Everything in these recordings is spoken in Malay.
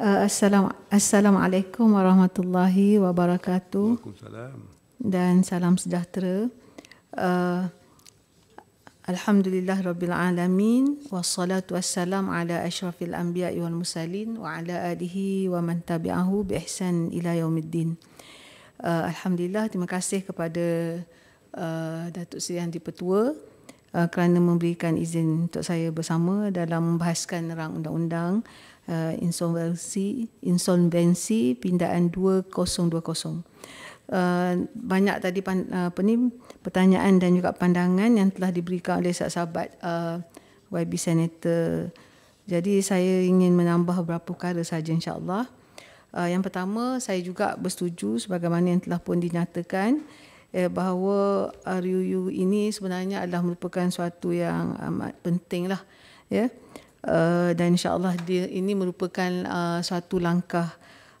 Uh, assalam, Assalamualaikum warahmatullahi wabarakatuh Waalaikumsalam Dan salam sejahtera uh, Alhamdulillah Rabbil Alamin Wassalatu wassalam ala ashrafil anbiya wal musalin Wa ala alihi wa man tabi'ahu bi ihsan ila yaumiddin uh, Alhamdulillah terima kasih kepada uh, Datuk Seri Hanti Petua uh, kerana memberikan izin untuk saya bersama dalam membahaskan rang undang-undang uh, insolvensi insolvensi pindaan 2020. Uh, banyak tadi pan, uh, apa ni, pertanyaan dan juga pandangan yang telah diberikan oleh sahabat uh, YB Senator. Jadi saya ingin menambah beberapa perkara saja insyaAllah. Uh, yang pertama, saya juga bersetuju sebagaimana yang telah pun dinyatakan eh, bahawa RUU ini sebenarnya adalah merupakan suatu yang amat penting lah ya yeah. uh, dan insyaallah dia ini merupakan uh, suatu langkah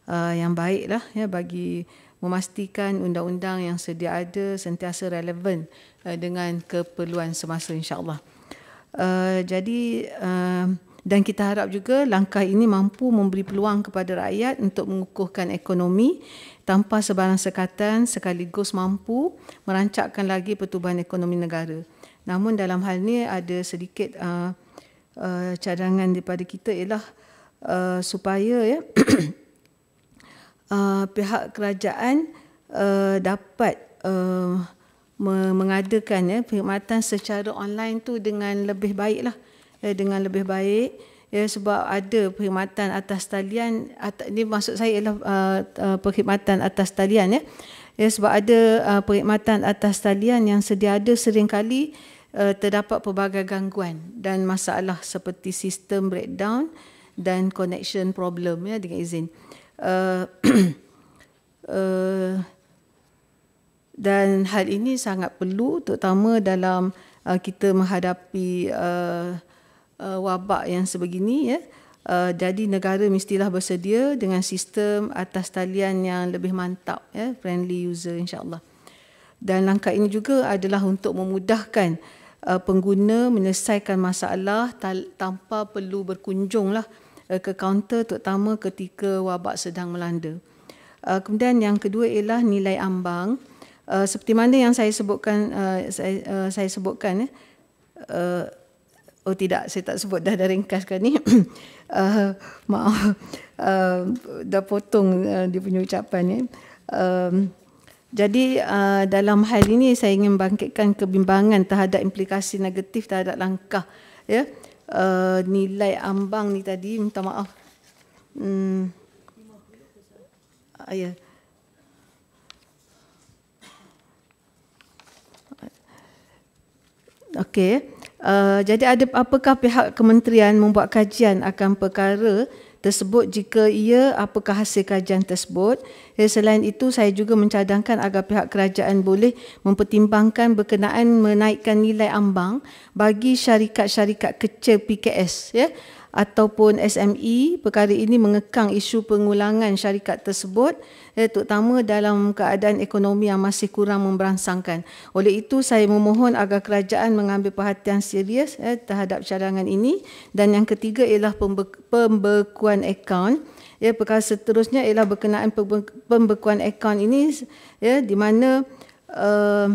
uh, yang baik lah ya yeah, bagi memastikan undang-undang yang sedia ada sentiasa relevan uh, dengan keperluan semasa insyaallah uh, jadi uh, dan kita harap juga langkah ini mampu memberi peluang kepada rakyat untuk mengukuhkan ekonomi tanpa sebarang sekatan sekaligus mampu merancakkan lagi pertubuhan ekonomi negara. Namun dalam hal ini ada sedikit uh, uh, cadangan daripada kita ialah uh, supaya ya, uh, pihak kerajaan uh, dapat uh, mengadakan ya, perkhidmatan secara online tu dengan lebih baiklah. lah eh, dengan lebih baik ya sebab ada perkhidmatan atas talian at, ini maksud saya ialah uh, uh, perkhidmatan atas talian ya ya sebab ada uh, perkhidmatan atas talian yang sedia ada seringkali uh, terdapat pelbagai gangguan dan masalah seperti sistem breakdown dan connection problem ya dengan izin uh, dan hal ini sangat perlu terutama dalam uh, kita menghadapi uh, uh, wabak yang sebegini ya uh, jadi negara mestilah bersedia dengan sistem atas talian yang lebih mantap ya friendly user insyaallah dan langkah ini juga adalah untuk memudahkan uh, pengguna menyelesaikan masalah tanpa perlu berkunjunglah uh, ke kaunter terutama ketika wabak sedang melanda uh, kemudian yang kedua ialah nilai ambang uh, seperti mana yang saya sebutkan uh, saya uh, saya sebutkan uh, oh tidak saya tak sebut dah dah ringkaskan ni uh, maaf uh, dah potong uh, dia punya ucapan ni um, jadi uh, dalam hal ini saya ingin bangkitkan kebimbangan terhadap implikasi negatif terhadap langkah ya yeah? uh, nilai ambang ni tadi minta maaf hmm. uh, ah, yeah. okay. Uh, jadi ada apakah pihak kementerian membuat kajian akan perkara tersebut jika ia apakah hasil kajian tersebut ya, selain itu saya juga mencadangkan agar pihak kerajaan boleh mempertimbangkan berkenaan menaikkan nilai ambang bagi syarikat-syarikat kecil PKS ya ataupun SME perkara ini mengekang isu pengulangan syarikat tersebut eh, terutama dalam keadaan ekonomi yang masih kurang memberangsangkan. Oleh itu saya memohon agar kerajaan mengambil perhatian serius eh, terhadap cadangan ini dan yang ketiga ialah pembe- pembekuan akaun ya perkara seterusnya ialah berkenaan pembe- pembekuan akaun ini ya di mana uh,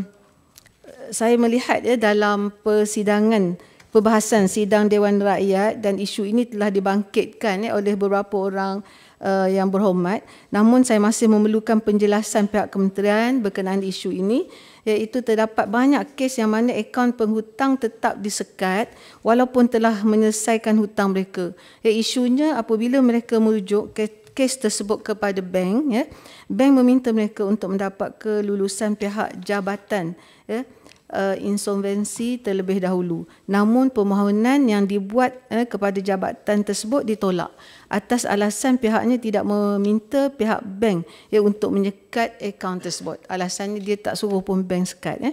saya melihat ya dalam persidangan perbahasan sidang Dewan Rakyat dan isu ini telah dibangkitkan ya, oleh beberapa orang uh, yang berhormat. Namun saya masih memerlukan penjelasan pihak kementerian berkenaan isu ini iaitu terdapat banyak kes yang mana akaun penghutang tetap disekat walaupun telah menyelesaikan hutang mereka. Ya, isunya apabila mereka merujuk ke kes tersebut kepada bank, ya, bank meminta mereka untuk mendapat kelulusan pihak jabatan ya, uh, insolvensi terlebih dahulu. Namun permohonan yang dibuat uh, kepada jabatan tersebut ditolak atas alasan pihaknya tidak meminta pihak bank ya, untuk menyekat akaun tersebut. Alasannya dia tak suruh pun bank sekat. Ya.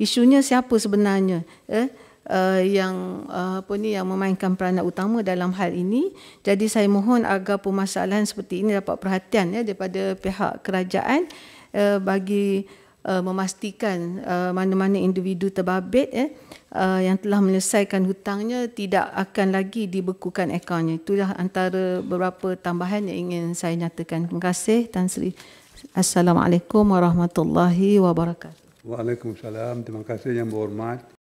Isunya siapa sebenarnya ya, uh, yang uh, apa ni, yang memainkan peranan utama dalam hal ini. Jadi saya mohon agar permasalahan seperti ini dapat perhatian ya, daripada pihak kerajaan uh, bagi uh, memastikan uh, mana-mana uh, individu terbabit eh, uh, yang telah menyelesaikan hutangnya tidak akan lagi dibekukan akaunnya. Itulah antara beberapa tambahan yang ingin saya nyatakan. Terima kasih Tan Sri. Assalamualaikum warahmatullahi wabarakatuh. Waalaikumsalam. Terima kasih yang berhormat.